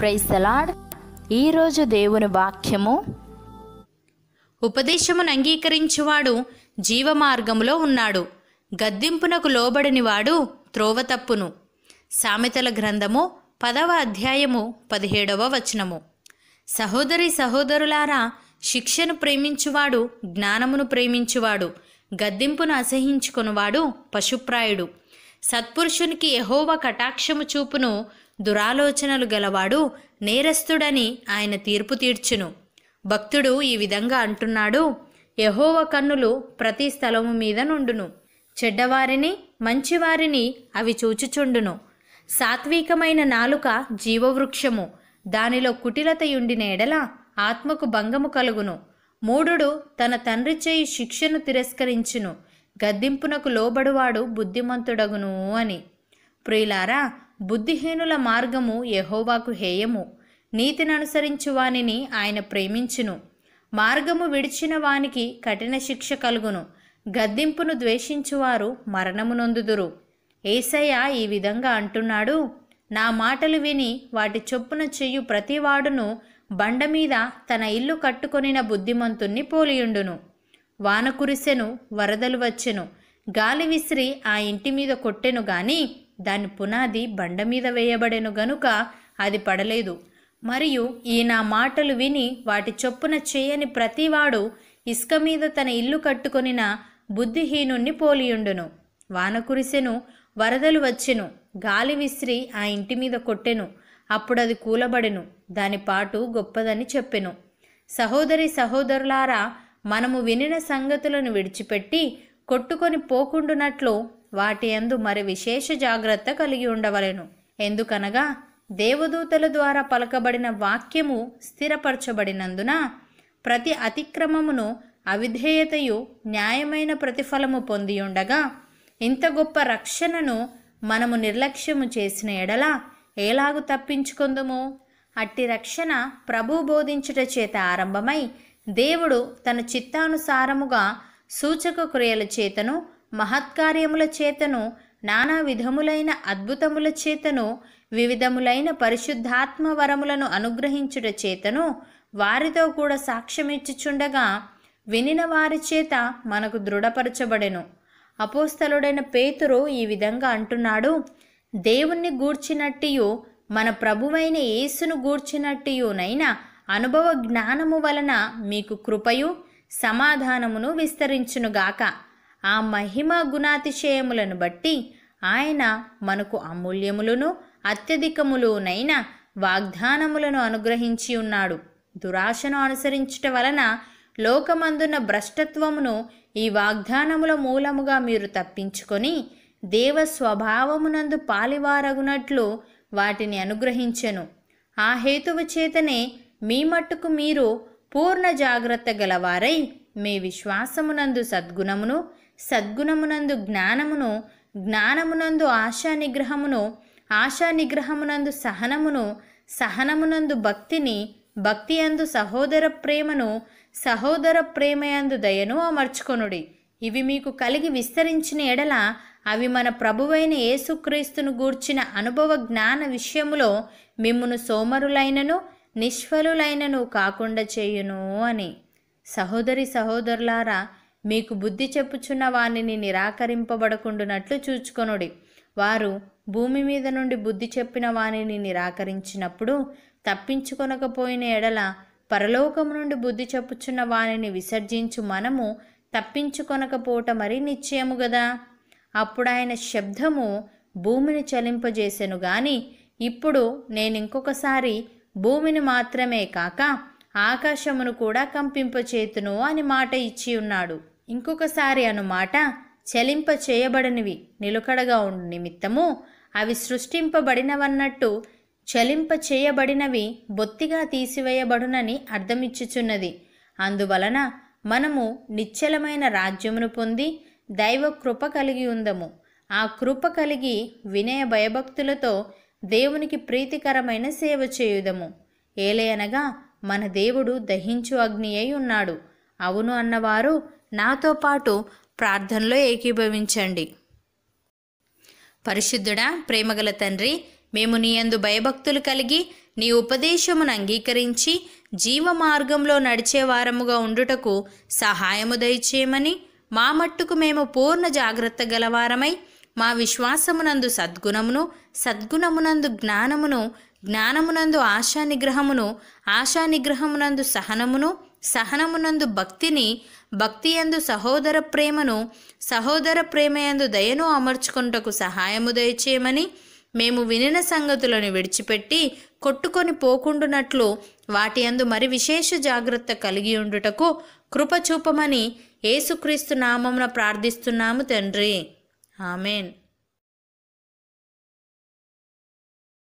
ప్రైసలాడ్ ఈరోజు దేవుని వాక్యము ఉపదేశమును అంగీకరించువాడు జీవమార్గములో ఉన్నాడు గద్దింపునకు లోబడినివాడు త్రోవ తప్పును సామెతల గ్రంథము పదవ అధ్యాయము పదిహేడవ వచనము సహోదరి సహోదరులారా శిక్షను ప్రేమించువాడు జ్ఞానమును ప్రేమించువాడు గద్దింపును అసహించుకునివాడు పశుప్రాయుడు సత్పురుషునికి ఎహోవ కటాక్షము చూపును దురాలోచనలు గలవాడు నేరస్తుడని ఆయన తీర్పు తీర్చును భక్తుడు ఈ విధంగా అంటున్నాడు యహోవ కన్నులు ప్రతి స్థలము మీద నుండును చెడ్డవారిని మంచివారిని అవి చూచుచుండును సాత్వికమైన నాలుక జీవవృక్షము దానిలో కుటిలతయుండిన ఎడల ఆత్మకు భంగము కలుగును మూఢుడు తన తండ్రి చేయి శిక్షను తిరస్కరించును గద్దింపునకు లోబడువాడు బుద్ధిమంతుడగును అని ప్రియులారా బుద్ధిహీనుల మార్గము యహోవాకు హేయము వానిని ఆయన ప్రేమించును మార్గము విడిచిన వానికి కఠిన శిక్ష కలుగును గద్దింపును ద్వేషించువారు మరణము నొందుదురు ఏసయ్య ఈ విధంగా అంటున్నాడు నా మాటలు విని వాటి చొప్పున చెయ్యు ప్రతివాడును బండ మీద తన ఇల్లు కట్టుకొనిన బుద్ధిమంతుణ్ణి పోలియుండును వాన కురిసెను వరదలు వచ్చెను గాలి విసిరి ఆ ఇంటి మీద కొట్టెను గాని దాని పునాది బండ మీద వేయబడెను గనుక అది పడలేదు మరియు ఈ నా మాటలు విని వాటి చొప్పున చేయని ప్రతివాడు ఇసుక మీద తన ఇల్లు కట్టుకొనిన బుద్ధిహీనుణ్ణి పోలియుండును వాన కురిసెను వరదలు వచ్చెను గాలి విసిరి ఆ ఇంటి మీద కొట్టెను అప్పుడది కూలబడెను దాని పాటు గొప్పదని చెప్పెను సహోదరి సహోదరులారా మనము వినిన సంగతులను విడిచిపెట్టి కొట్టుకొని పోకుండునట్లు వాటి అందు మరి విశేష జాగ్రత్త కలిగి ఉండవలెను ఎందుకనగా దేవదూతల ద్వారా పలకబడిన వాక్యము స్థిరపరచబడినందున ప్రతి అతిక్రమమును అవిధేయతయు న్యాయమైన ప్రతిఫలము పొంది ఉండగా ఇంత గొప్ప రక్షణను మనము నిర్లక్ష్యము చేసిన ఎడల ఏలాగు తప్పించుకుందుము అట్టి రక్షణ ప్రభు బోధించుట చేత ఆరంభమై దేవుడు తన చిత్తానుసారముగా సూచక క్రియల చేతను మహత్కార్యముల చేతను నానా విధములైన అద్భుతముల చేతను వివిధములైన పరిశుద్ధాత్మ వరములను అనుగ్రహించుట చేతను వారితో కూడా సాక్ష్యమిచ్చుచుండగా వినిన వారి చేత మనకు దృఢపరచబడెను అపోస్తలుడైన పేతురు ఈ విధంగా అంటున్నాడు దేవుణ్ణి గూర్చినట్టియు మన ప్రభువైన యేసును గూర్చినట్టియునైనా అనుభవ జ్ఞానము వలన మీకు కృపయు సమాధానమును విస్తరించునుగాక ఆ మహిమ గుణాతిశయములను బట్టి ఆయన మనకు అమూల్యములను అత్యధికములునైన వాగ్దానములను అనుగ్రహించి ఉన్నాడు దురాశను అనుసరించుట వలన లోకమందున్న భ్రష్టత్వమును ఈ వాగ్దానముల మూలముగా మీరు తప్పించుకొని దేవ స్వభావమునందు పాలివారగునట్లు వాటిని అనుగ్రహించెను ఆ హేతువు చేతనే మీ మట్టుకు మీరు పూర్ణ జాగ్రత్త గలవారై మీ విశ్వాసమునందు సద్గుణమును సద్గుణమునందు జ్ఞానమును జ్ఞానమునందు ఆశా నిగ్రహమును ఆశా నిగ్రహమునందు సహనమును సహనమునందు భక్తిని భక్తి అందు సహోదర ప్రేమను సహోదర ప్రేమయందు దయను అమర్చుకొనుడి ఇవి మీకు కలిగి విస్తరించిన ఎడల అవి మన ప్రభువైన యేసుక్రీస్తును గూర్చిన అనుభవ జ్ఞాన విషయములో మిమ్మును సోమరులైనను నిష్ఫలులైనను కాకుండా చేయును అని సహోదరి సహోదరులారా మీకు బుద్ధి చెప్పుచున్న వానిని నిరాకరింపబడకుండునట్లు చూచుకొనుడి వారు భూమి మీద నుండి బుద్ధి చెప్పిన వానిని నిరాకరించినప్పుడు తప్పించుకొనకపోయిన ఎడల పరలోకము నుండి బుద్ధి చెప్పుచున్న వానిని విసర్జించు మనము తప్పించుకొనకపోవట మరి నిశ్చయము గదా అప్పుడు ఆయన శబ్దము భూమిని చలింపజేసెను గాని ఇప్పుడు నేను ఇంకొకసారి భూమిని మాత్రమే కాక ఆకాశమును కూడా కంపింపచేతును అని మాట ఇచ్చి ఉన్నాడు ఇంకొకసారి అనుమాట చలింప చేయబడినవి నిలుకడగా ఉండు నిమిత్తము అవి సృష్టింపబడినవన్నట్టు చలింప చేయబడినవి బొత్తిగా తీసివేయబడునని అర్థమిచ్చుచున్నది అందువలన మనము నిశ్చలమైన రాజ్యమును పొంది దైవ కృప కలిగి ఉందము ఆ కృప కలిగి వినయ భయభక్తులతో దేవునికి ప్రీతికరమైన సేవ చేయుదము ఏలయనగా మన దేవుడు దహించు అగ్ని అయి ఉన్నాడు అవును అన్నవారు నాతో పాటు ప్రార్థనలో ఏకీభవించండి పరిశుద్ధుడా ప్రేమగల తండ్రి మేము నీ అందు భయభక్తులు కలిగి నీ ఉపదేశమును అంగీకరించి జీవ మార్గంలో నడిచే వారముగా ఉండుటకు సహాయము దయచేయమని మా మట్టుకు మేము పూర్ణ జాగ్రత్త గలవారమై మా విశ్వాసమునందు సద్గుణమును సద్గుణమునందు జ్ఞానమును జ్ఞానమునందు ఆశానిగ్రహమును ఆశానిగ్రహమునందు సహనమును సహనమునందు భక్తిని భక్తి యందు సహోదర ప్రేమను సహోదర ప్రేమయందు దయను అమర్చుకుంటకు సహాయము దయచేయమని మేము వినిన సంగతులను విడిచిపెట్టి కొట్టుకొని పోకుండునట్లు వాటి అందు మరి విశేష జాగ్రత్త కలిగి ఉండుటకు కృపచూపమని ఏసుక్రీస్తు నామమున ప్రార్థిస్తున్నాము తండ్రి ఆమెన్